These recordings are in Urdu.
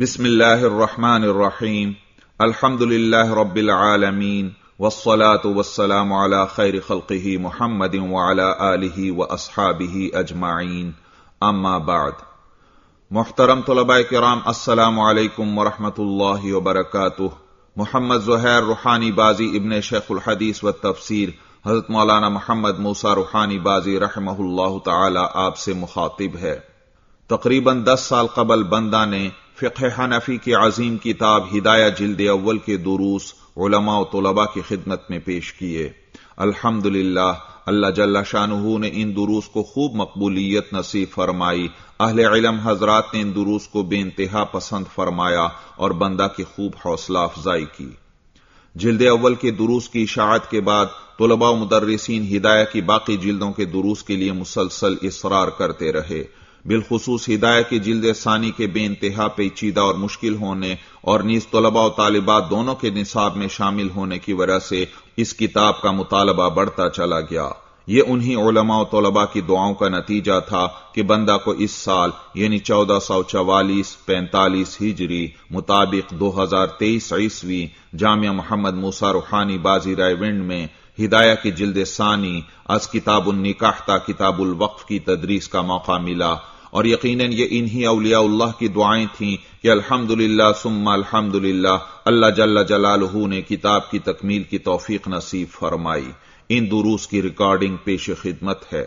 بسم اللہ الرحمن الرحیم الحمد للہ رب العالمین والصلاة والسلام على خیر خلقی محمد علی و اجمعین اما بعد محترم طلباء کرام السلام علیکم ورحمۃ اللہ وبرکاتہ محمد زہیر روحانی بازی ابن شیخ الحدیث و تفسیر حضرت مولانا محمد موسا روحانی بازی رحمہ اللہ تعالی آپ سے مخاطب ہے تقریباً دس سال قبل بندہ نے فقہ حنفی کی عظیم کتاب ہدایہ جلد اول کے دروس علماء و طلباء کی خدمت میں پیش کیے الحمد للہ اللہ شانہ نے ان دروس کو خوب مقبولیت نصیب فرمائی اہل علم حضرات نے ان دروس کو بے انتہا پسند فرمایا اور بندہ کی خوب حوصلہ افزائی کی جلد اول کے دروس کی اشاعت کے بعد طلباء و مدرسین ہدایہ کی باقی جلدوں کے دروس کے لیے مسلسل اصرار کرتے رہے بالخصوص ہدایہ کی جلد ثانی کے بے انتہا پیچیدہ اور مشکل ہونے اور نیز طلباء و طالبات دونوں کے نصاب میں شامل ہونے کی وجہ سے اس کتاب کا مطالبہ بڑھتا چلا گیا یہ انہی علماء و طلباء کی دعاؤں کا نتیجہ تھا کہ بندہ کو اس سال یعنی چودہ سو چوالیس پینتالیس ہجری مطابق دو ہزار تیئیس عیسوی جامعہ محمد موسا روحانی بازی رائے ونڈ میں ہدایہ کی جلد ثانی از کتاب النکاح تا کتاب الوقف کی تدریس کا موقع ملا اور یقیناً یہ انہی اولیاء اللہ کی دعائیں تھیں کہ الحمد للہ سما الحمد للہ اللہ جل جلال نے کتاب کی تکمیل کی توفیق نصیب فرمائی ان دروس کی ریکارڈنگ پیش خدمت ہے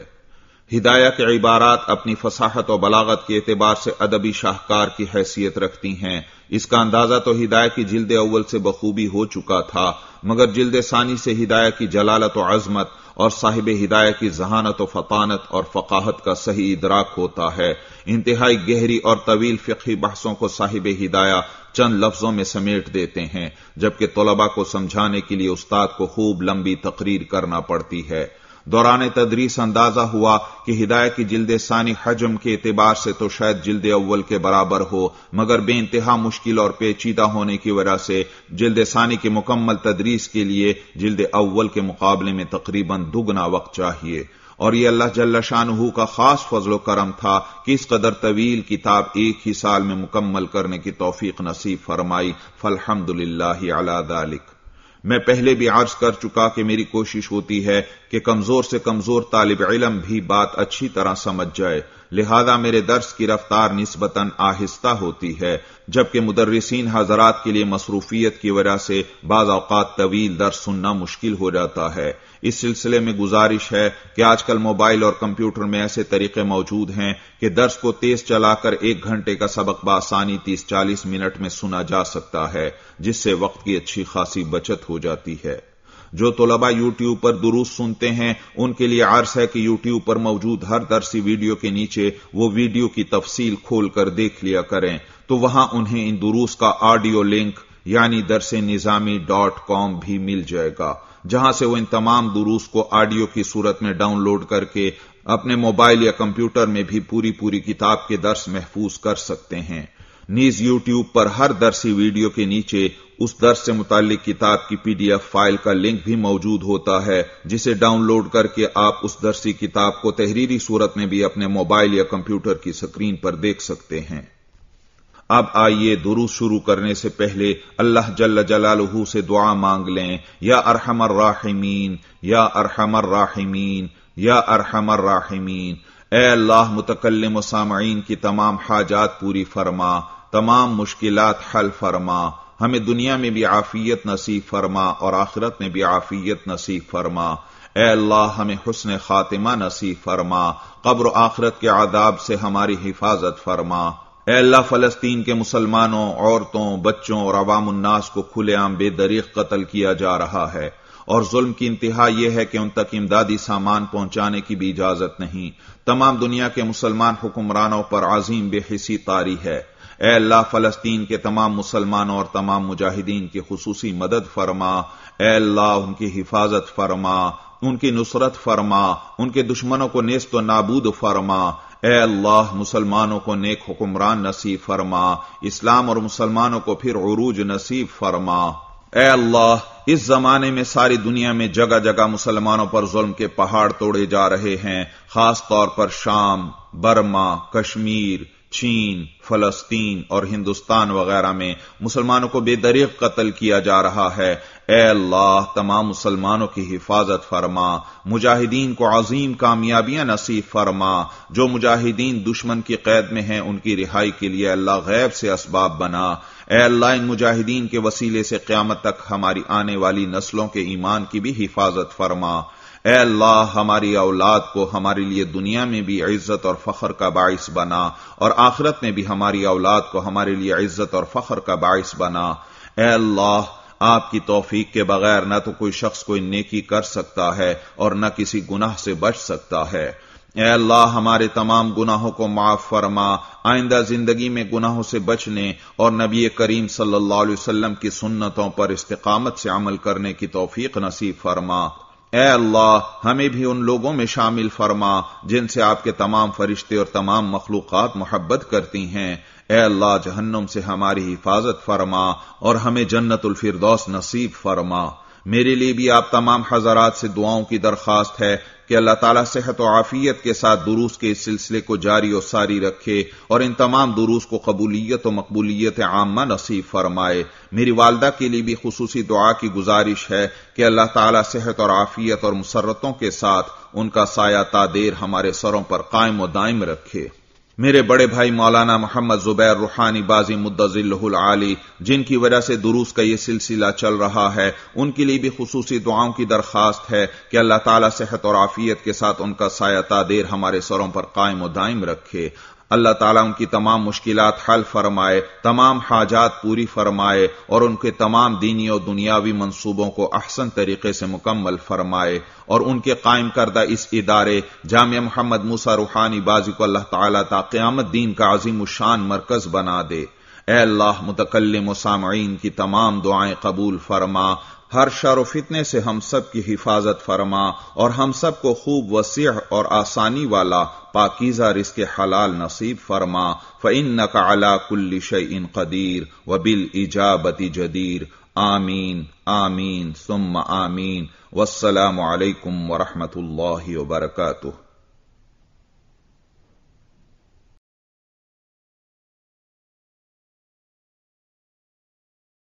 ہدایہ کے عبارات اپنی فصاحت و بلاغت کے اعتبار سے ادبی شاہکار کی حیثیت رکھتی ہیں اس کا اندازہ تو ہدایہ کی جلد اول سے بخوبی ہو چکا تھا مگر جلد ثانی سے ہدایہ کی جلالت و عظمت اور صاحب ہدایہ کی ذہانت و فطانت اور فقاہت کا صحیح ادراک ہوتا ہے انتہائی گہری اور طویل فقہی بحثوں کو صاحب ہدایہ چند لفظوں میں سمیٹ دیتے ہیں جبکہ طلبہ کو سمجھانے کے لیے استاد کو خوب لمبی تقریر کرنا پڑتی ہے دوران تدریس اندازہ ہوا کہ ہدایت کی جلد ثانی حجم کے اعتبار سے تو شاید جلد اول کے برابر ہو مگر بے انتہا مشکل اور پیچیدہ ہونے کی وجہ سے جلد ثانی کی مکمل تدریس کے لیے جلد اول کے مقابلے میں تقریباً دگنا وقت چاہیے اور یہ اللہ جل شاہ کا خاص فضل و کرم تھا کہ اس قدر طویل کتاب ایک ہی سال میں مکمل کرنے کی توفیق نصیب فرمائی فلحمد للہ اللہ ذالک میں پہلے بھی عرض کر چکا کہ میری کوشش ہوتی ہے کہ کمزور سے کمزور طالب علم بھی بات اچھی طرح سمجھ جائے لہذا میرے درس کی رفتار نسبتاً آہستہ ہوتی ہے جبکہ مدرسین حضرات کے لیے مصروفیت کی وجہ سے بعض اوقات طویل درس سننا مشکل ہو جاتا ہے اس سلسلے میں گزارش ہے کہ آج کل موبائل اور کمپیوٹر میں ایسے طریقے موجود ہیں کہ درس کو تیز چلا کر ایک گھنٹے کا سبق بآسانی تیس چالیس منٹ میں سنا جا سکتا ہے جس سے وقت کی اچھی خاصی بچت ہو جاتی ہے جو طلبہ یوٹیوب پر دروس سنتے ہیں ان کے لیے عرض ہے کہ یوٹیوب پر موجود ہر درسی ویڈیو کے نیچے وہ ویڈیو کی تفصیل کھول کر دیکھ لیا کریں تو وہاں انہیں ان دروس کا آڈیو لنک یعنی درس نظامی ڈاٹ کام بھی مل جائے گا جہاں سے وہ ان تمام دروس کو آڈیو کی صورت میں ڈاؤن لوڈ کر کے اپنے موبائل یا کمپیوٹر میں بھی پوری پوری کتاب کے درس محفوظ کر سکتے ہیں نیز یوٹیوب پر ہر درسی ویڈیو کے نیچے اس درس سے متعلق کتاب کی پی ڈی ایف فائل کا لنک بھی موجود ہوتا ہے جسے ڈاؤن لوڈ کر کے آپ اس درسی کتاب کو تحریری صورت میں بھی اپنے موبائل یا کمپیوٹر کی سکرین پر دیکھ سکتے ہیں اب آئیے دروس شروع کرنے سے پہلے اللہ جل جلالہ سے دعا مانگ لیں یا ارحم الراحمین یا ارحم الراحمین یا ارحم الراحمین اے اللہ متکلم و سامعین کی تمام حاجات پوری فرما تمام مشکلات حل فرما ہمیں دنیا میں بھی عافیت نصیب فرما اور آخرت میں بھی عافیت نصیب فرما اے اللہ ہمیں حسن خاتمہ نصیب فرما قبر و آخرت کے عذاب سے ہماری حفاظت فرما اے اللہ فلسطین کے مسلمانوں عورتوں بچوں اور عوام الناس کو کھلے عام بے دریغ قتل کیا جا رہا ہے اور ظلم کی انتہا یہ ہے کہ ان تک امدادی سامان پہنچانے کی بھی اجازت نہیں تمام دنیا کے مسلمان حکمرانوں پر عظیم بے حسی تاری ہے اے اللہ فلسطین کے تمام مسلمانوں اور تمام مجاہدین کی خصوصی مدد فرما اے اللہ ان کی حفاظت فرما ان کی نصرت فرما ان کے دشمنوں کو نیست و نابود فرما اے اللہ مسلمانوں کو نیک حکمران نصیب فرما اسلام اور مسلمانوں کو پھر عروج نصیب فرما اے اللہ اس زمانے میں ساری دنیا میں جگہ جگہ مسلمانوں پر ظلم کے پہاڑ توڑے جا رہے ہیں خاص طور پر شام برما کشمیر چین فلسطین اور ہندوستان وغیرہ میں مسلمانوں کو بے دریغ قتل کیا جا رہا ہے اے اللہ تمام مسلمانوں کی حفاظت فرما مجاہدین کو عظیم کامیابیاں نصیب فرما جو مجاہدین دشمن کی قید میں ہیں ان کی رہائی کے لیے اللہ غیب سے اسباب بنا اے اللہ ان مجاہدین کے وسیلے سے قیامت تک ہماری آنے والی نسلوں کے ایمان کی بھی حفاظت فرما اے اللہ ہماری اولاد کو ہمارے لیے دنیا میں بھی عزت اور فخر کا باعث بنا اور آخرت میں بھی ہماری اولاد کو ہمارے لیے عزت اور فخر کا باعث بنا اے اللہ آپ کی توفیق کے بغیر نہ تو کوئی شخص کوئی نیکی کر سکتا ہے اور نہ کسی گناہ سے بچ سکتا ہے اے اللہ ہمارے تمام گناہوں کو معاف فرما آئندہ زندگی میں گناہوں سے بچنے اور نبی کریم صلی اللہ علیہ وسلم کی سنتوں پر استقامت سے عمل کرنے کی توفیق نصیب فرما اے اللہ ہمیں بھی ان لوگوں میں شامل فرما جن سے آپ کے تمام فرشتے اور تمام مخلوقات محبت کرتی ہیں اے اللہ جہنم سے ہماری حفاظت فرما اور ہمیں جنت الفردوس نصیب فرما میرے لیے بھی آپ تمام حضرات سے دعاؤں کی درخواست ہے کہ اللہ تعالیٰ صحت و عافیت کے ساتھ دروس کے اس سلسلے کو جاری و ساری رکھے اور ان تمام دروس کو قبولیت و مقبولیت عامہ نصیب فرمائے میری والدہ کے لیے بھی خصوصی دعا کی گزارش ہے کہ اللہ تعالیٰ صحت اور عافیت اور مسرتوں کے ساتھ ان کا سایہ تادیر ہمارے سروں پر قائم و دائم رکھے میرے بڑے بھائی مولانا محمد زبیر روحانی بازی مدزلہ العالی جن کی وجہ سے دروس کا یہ سلسلہ چل رہا ہے ان کے لیے بھی خصوصی دعاؤں کی درخواست ہے کہ اللہ تعالیٰ صحت اور عافیت کے ساتھ ان کا سایہ تادیر ہمارے سروں پر قائم و دائم رکھے اللہ تعالیٰ ان کی تمام مشکلات حل فرمائے تمام حاجات پوری فرمائے اور ان کے تمام دینی اور دنیاوی منصوبوں کو احسن طریقے سے مکمل فرمائے اور ان کے قائم کردہ اس ادارے جامعہ محمد موسا روحانی بازی کو اللہ تعالیٰ تا قیامت دین کا عظیم و شان مرکز بنا دے اے اللہ متکلم و سامعین کی تمام دعائیں قبول فرما ہر شر و فتنے سے ہم سب کی حفاظت فرما اور ہم سب کو خوب وسیع اور آسانی والا پاکیزہ رزق حلال نصیب فرما فَإِنَّكَ عَلَى كُلِّ کل قَدِيرٍ قدیر و ایجابتی جدیر آمین آمین ثم آمین والسلام علیکم ورحمۃ اللہ وبرکاتہ